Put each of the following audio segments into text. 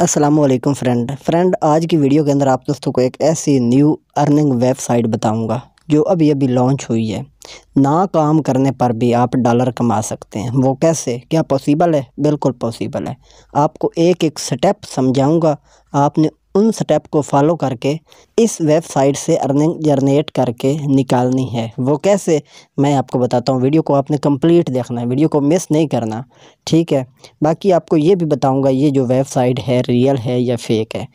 Aslam friend friend आज की video के अंदर आप दोस्तों को एक ऐसी न्यू अर्निंग वेबसाइट बताऊंगा जो अभी अभी लॉन्च हुई है ना काम करने पर भी आप डॉलर कमा सकते हैं वो कैसे क्या पॉसिबल है बिल्कुल पॉसिबल है आपको एक एक स्टेप समझाऊंगा आपने उन स्टेप को फॉलो करके इस वेबसाइट से अर्निंग जनरेट करके निकालनी है वो कैसे मैं आपको बताता हूँ वीडियो को आपने कंप्लीट देखना है वीडियो को मिस नहीं करना ठीक है बाकी आपको ये भी बताऊँगा ये जो वेबसाइट है रियल है या फेक है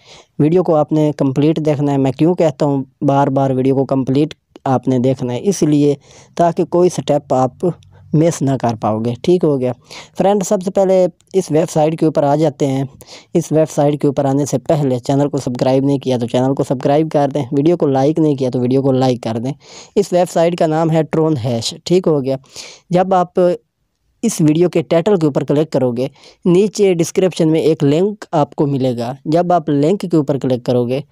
वीडियो को आपने कंप्लीट देखना है मैं क्यों कहता हूँ बार बार वीडियो को कम्प्लीट आपने देखना है इसलिए ताकि कोई स्टेप आप मिस ना कर पाओगे ठीक हो गया फ्रेंड सबसे पहले इस वेबसाइट के ऊपर आ जाते हैं इस वेबसाइट के ऊपर आने से पहले चैनल को सब्सक्राइब नहीं किया तो चैनल को सब्सक्राइब कर दें वीडियो को लाइक नहीं किया तो वीडियो को लाइक कर दें इस वेबसाइट का नाम है ट्रोन हैश ठीक हो गया जब आप इस वीडियो के टाइटल के ऊपर क्लिक करोगे नीचे डिस्क्रिप्शन में एक लिंक आपको मिलेगा जब आप लिंक के ऊपर क्लिक करोगे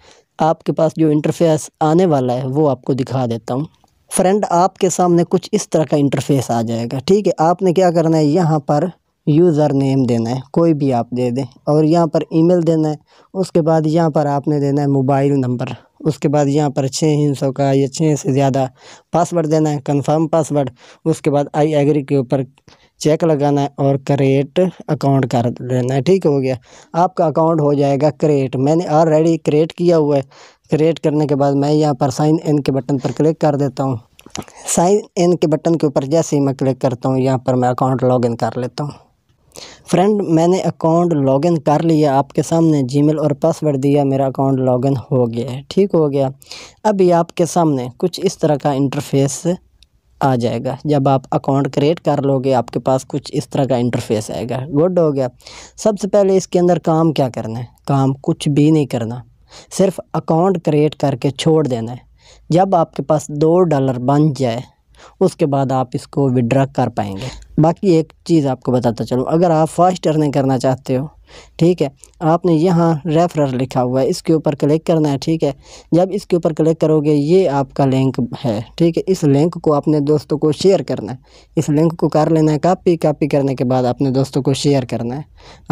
आपके पास जो इंटरफेस आने वाला है वो आपको दिखा देता हूँ फ्रेंड आपके सामने कुछ इस तरह का इंटरफेस आ जाएगा ठीक है आपने क्या करना है यहाँ पर यूज़र नेम देना है कोई भी आप दे दें और यहाँ पर ईमेल देना है उसके बाद यहाँ पर आपने देना है मोबाइल नंबर उसके बाद यहाँ पर छः सौ का या छः से ज़्यादा पासवर्ड देना है कंफर्म पासवर्ड उसके बाद आई एग्री के ऊपर चेक लगाना है और क्रिएट अकाउंट कर लेना है ठीक हो गया आपका अकाउंट हो जाएगा क्रिएट मैंने ऑलरेडी क्रिएट किया हुआ है क्रिएट करने के बाद मैं यहाँ पर साइन इन के बटन पर क्लिक कर देता हूँ साइन इन के बटन के ऊपर जैसे ही मैं क्लिक करता हूँ यहाँ पर मैं अकाउंट लॉगिन कर लेता हूँ फ्रेंड मैंने अकाउंट लॉगिन कर लिया आपके सामने जीमेल और पासवर्ड दिया मेरा अकाउंट लॉगिन हो गया है ठीक हो गया अभी आपके सामने कुछ इस तरह का इंटरफेस आ जाएगा जब आप अकाउंट क्रिएट कर लोगे आपके पास कुछ इस तरह का इंटरफेस आएगा गुड हो गया सबसे पहले इसके अंदर काम क्या करना है काम कुछ भी नहीं करना सिर्फ अकाउंट क्रिएट करके छोड़ देना है जब आपके पास दो डॉलर बन जाए उसके बाद आप इसको विड्रा कर पाएंगे बाकी एक चीज़ आपको बताता चलूँ अगर आप फास्ट अर्निंग करना चाहते हो ठीक है आपने यहाँ रेफरर लिखा हुआ है इसके ऊपर क्लिक करना है ठीक है जब इसके ऊपर क्लिक करोगे ये आपका लिंक है ठीक है इस लिंक को अपने दोस्तों को शेयर करना है इस लिंक को कर लेना है कापी कापी करने के बाद अपने दोस्तों को शेयर करना है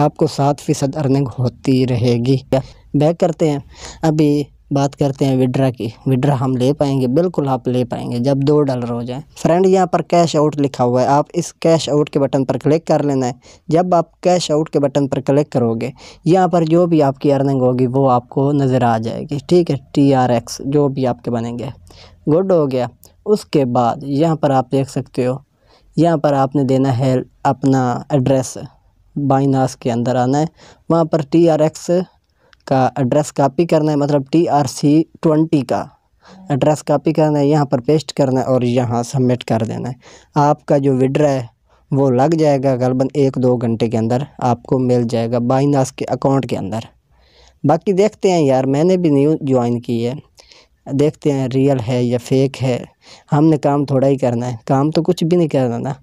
आपको सात फ़ीसद अर्निंग होती रहेगी बैक करते हैं अभी बात करते हैं विड्रा की विड्रा हम ले पाएंगे बिल्कुल आप ले पाएंगे जब दो डॉलर हो जाए फ्रेंड यहाँ पर कैश आउट लिखा हुआ है आप इस कैश आउट के बटन पर क्लिक कर लेना है जब आप कैश आउट के बटन पर क्लिक करोगे यहाँ पर जो भी आपकी अर्निंग होगी वो आपको नज़र आ जाएगी ठीक है टी आर एक्स जो भी आपके बनेंगे गुड हो गया उसके बाद यहाँ पर आप देख सकते हो यहाँ पर आपने देना है अपना एड्रेस बाइनास के अंदर आना है वहाँ पर टी आर एक्स का एड्रेस कॉपी करना है मतलब टी आर सी ट्वेंटी का एड्रेस कॉपी करना है यहाँ पर पेस्ट करना है और यहाँ सबमिट कर देना है आपका जो विड्रा है वो लग जाएगा गलबन एक दो घंटे के अंदर आपको मिल जाएगा बाइनास के अकाउंट के अंदर बाकी देखते हैं यार मैंने भी न्यू ज्वाइन की है देखते हैं रियल है या फेक है हमने काम थोड़ा ही करना है काम तो कुछ भी नहीं करना ना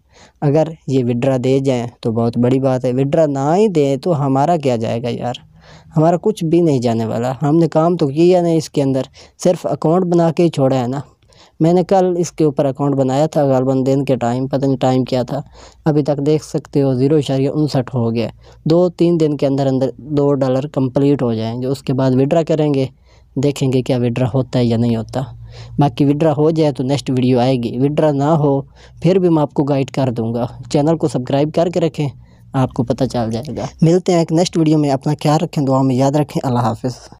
अगर ये विड्रा दे जाएँ तो बहुत बड़ी बात है विड्रा ना ही दें तो हमारा क्या जाएगा यार हमारा कुछ भी नहीं जाने वाला हमने काम तो किया नहीं इसके अंदर सिर्फ अकाउंट बना के ही छोड़ा है ना मैंने कल इसके ऊपर अकाउंट बनाया था गालबन दिन के टाइम पता नहीं टाइम क्या था अभी तक देख सकते हो ज़ीरो इशारिया उनसठ हो गया दो तीन दिन के अंदर अंदर दो डॉलर कंप्लीट हो जाएंगे उसके बाद विड्रा करेंगे देखेंगे क्या विड्रा होता है या नहीं होता बाकी विड्रा हो जाए तो नेक्स्ट वीडियो आएगी विड्रा ना हो फिर भी मैं आपको गाइड कर दूंगा चैनल को सब्सक्राइब करके रखें आपको पता चल जाएगा मिलते हैं एक नेक्स्ट वीडियो में अपना ख्याल रखें दुआ में याद रखें अल्लाह हाफिज़